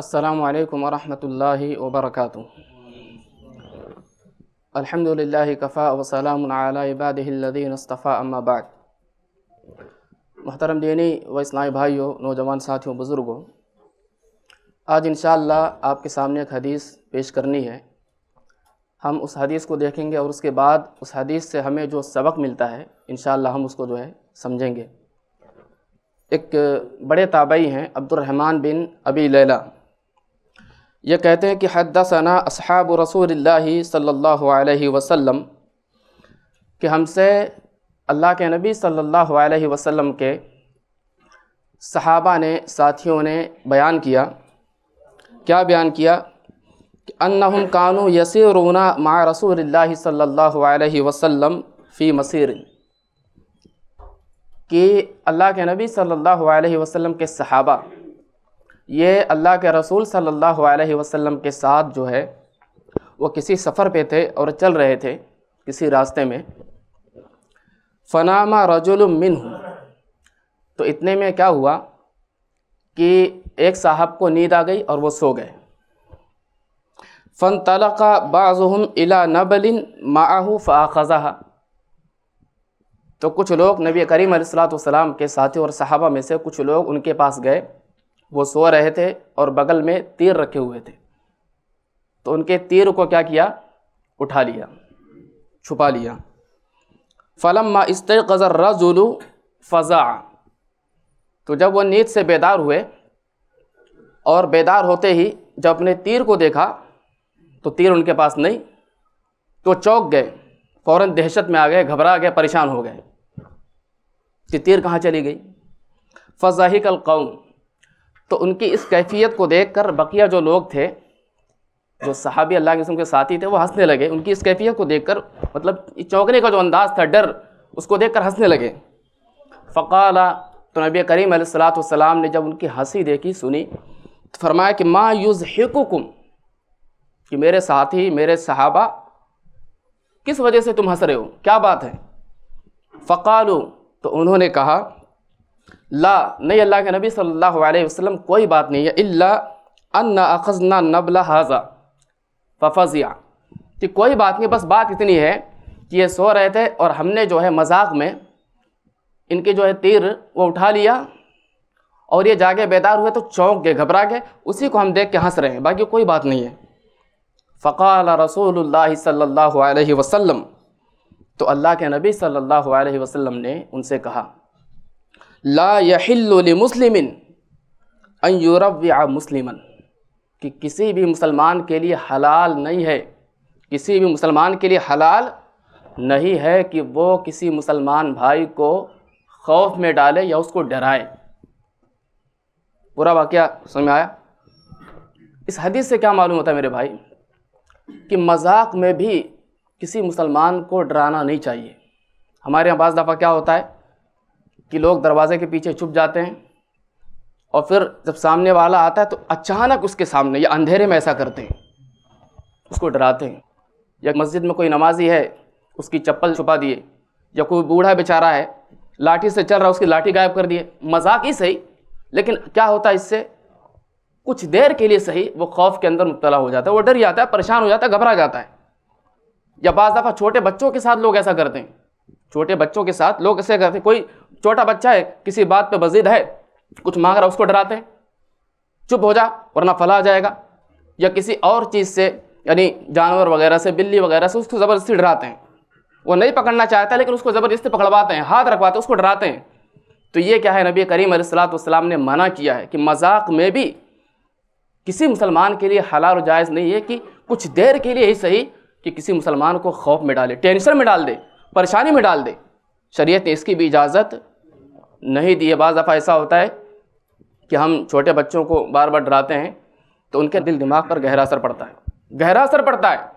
السلام عليكم ورحمة الله وبركاته الحمد لله كفاء وسلام على عباده الذين اصطفى व इस्लामी भाइयों नौजवान साथियों बुज़ुर्गों आज इन आपके सामने एक हदीस पेश करनी है हम उस हदीस को देखेंगे और उसके बाद उस हदीस से हमें जो सबक मिलता है इन हम उसको जो है समझेंगे एक बड़े ताबई हैं अब्दुलरहमान बिन अबी लैला ये कहते हैं कि हदसना अब रसूल सल्ला वसम कि हमसे अल्लाह के नबी सल्लल्लाहु अलैहि वसल्लम के सहाबा ने साथियों ने बयान किया क्या बयान किया कि अन्ना कानू रूना मा रसूल सल्लल्लाहु अलैहि वसल्लम फ़ी मसीर कि अल्लाह के नबी सल्लल्लाहु अलैहि वसल्लम के सहाबा ये अल्लाह के रसूल सल्लल्लाहु अलैहि वसल्लम के साथ जो है वो किसी सफ़र पे थे और चल रहे थे किसी रास्ते में फ़नामा रजुल मिन तो इतने में क्या हुआ कि एक साहब को नींद आ गई और वो सो गए फ़न तलका बाज़ुम इला नबलिन माहू फ़ाख़ज़ा तो कुछ लोग नबी करीम सलाम के साथी और सहाबा में से कुछ लोग उनके पास गए वो सो रहे थे और बगल में तीर रखे हुए थे तो उनके तीर को क्या किया उठा लिया छुपा लिया फ़लम इस गज़र रजुलु फ़ज़ा तो जब वो नींद से बेदार हुए और बेदार होते ही जब अपने तीर को देखा तो तीर उनके पास नहीं तो चौंक गए फ़ौर दहशत में आ गए घबरा गए परेशान हो गए कि तीर कहाँ चली गई फ़ज़ाही कल कौम तो उनकी इस कैफियत को देख कर बकिया जो लोग थे जो सहाबी अल्लाह के रसूल साथी थे वो हंसने लगे उनकी इस कैफियत को देख कर मतलब चौंकने का जो अंदाज़ था डर उसको देख कर हंसने लगे फ़काल तो नबी करीम सलाम ने जब उनकी हंसी देखी सुनी तो फरमाया कि माँ यूज़ हिकुकुम कि मेरे साथी मेरे सहाबा किस वजह से तुम हंस रहे हो क्या बात है फ़कालू तो उन्होंने कहा ला नहीं अल्लाह के नबी सल्लल्लाहु अलैहि वसल्लम कोई बात नहीं है इल्ला अन्ना अखजना नबला हाजा फफजिया कि कोई बात नहीं बस बात इतनी है कि ये सो रहे थे और हमने जो है मजाक में इनके जो है तीर वो उठा लिया और ये जाके बेदार हुए तो चौंक गए घबरा गए उसी को हम देख के हंस रहे हैं बाकी कोई बात नहीं है फ़काल रसूल सल्ला वसम तो अल्लाह के नबी सल्लल्लाहु अलैहि वसल्लम ने उनसे कहा ला यहिल्ल मुस्लिमिन अन यूरब मुस्लिमन कि किसी भी मुसलमान के लिए हलाल नहीं है किसी भी मुसलमान के लिए हलाल नहीं है कि वो किसी मुसलमान भाई को खौफ में डाले या उसको डराए पूरा वाक़ समझ में आया इस हदीस से क्या मालूम होता है मेरे भाई कि मजाक में भी किसी मुसलमान को डराना नहीं चाहिए हमारे यहाँ बज़ दफ़ा क्या होता है कि लोग दरवाज़े के पीछे छुप जाते हैं और फिर जब सामने वाला आता है तो अचानक उसके सामने या अंधेरे में ऐसा करते हैं उसको डराते हैं या मस्जिद में कोई नमाजी है उसकी चप्पल छुपा दिए या कोई बूढ़ा बेचारा है लाठी से चल रहा है उसकी लाठी गायब कर दिए मजाक ही सही लेकिन क्या होता है इससे कुछ देर के लिए सही वो खौफ के अंदर मुबतला हो जाता है वो डर जाता है परेशान हो जाता है घबरा जाता है या बज़ दफ़ा छोटे बच्चों के साथ लोग ऐसा करते हैं छोटे बच्चों के साथ लोग ऐसे करते कोई छोटा बच्चा है किसी बात पे बजीद है कुछ मांग रहा उसको डराते हैं चुप हो जा वरना फला जाएगा या किसी और चीज़ से यानी जानवर वगैरह से बिल्ली वगैरह से उसको ज़बरदस्ती डराते हैं वो नहीं पकड़ना चाहता लेकिन उसको ज़बरदस्ती पकड़वाते हैं हाथ रखवाते हैं उसको डराते हैं तो ये क्या है नबी करीम सलाम ने मना किया है कि मजाक में भी किसी मुसलमान के लिए हलाल और जायज़ नहीं है कि कुछ देर के लिए ही सही कि किसी मुसलमान को खौफ में डाले टेंशन में डाल दे परेशानी में डाल दे शरीयत ने इसकी भी इजाज़त नहीं दी है बज़ दफ़ा ऐसा होता है कि हम छोटे बच्चों को बार बार डराते हैं तो उनके दिल दिमाग पर गहरा असर पड़ता है गहरा असर पड़ता है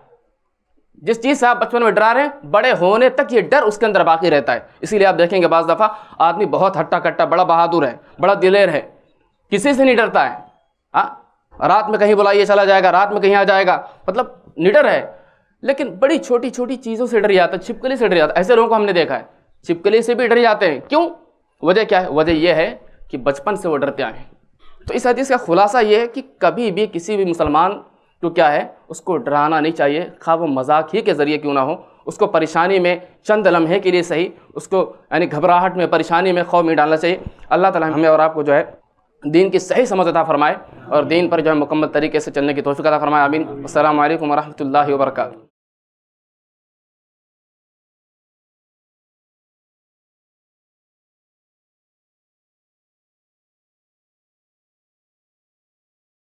जिस चीज़ से आप बचपन में डरा रहे हैं बड़े होने तक ये डर उसके अंदर बाकी रहता है इसीलिए आप देखेंगे बज़ दफ़ा आदमी बहुत हट्टा कट्टा बड़ा बहादुर है बड़ा दिलेर है किसी से नहीं डरता है हाँ रात में कहीं बुलाइए चला जाएगा रात में कहीं आ जाएगा मतलब निडर है लेकिन बड़ी छोटी छोटी चीज़ों से डर जाता है छिपकली से डर जाता है ऐसे लोगों को हमने देखा है छिपकली से भी डर जाते हैं क्यों वजह क्या है वजह यह है कि बचपन से वो डरते आए तो इस हदीस का खुलासा ये है कि कभी भी किसी भी मुसलमान को क्या है उसको डराना नहीं चाहिए खा वो मजाक ही के ज़रिए क्यों ना हो उसको परेशानी में चंद लम्हे के लिए सही उसको यानी घबराहट में परेशानी में खौफ में डालना चाहिए अल्लाह ताला हमें और आपको जो है दीन की सही समझ अदा फरमाए और दीन पर जो है मुकम्मल तरीके से चलने की तोफ़ी अदा फरमाए आमीन असल वरहमल वर्का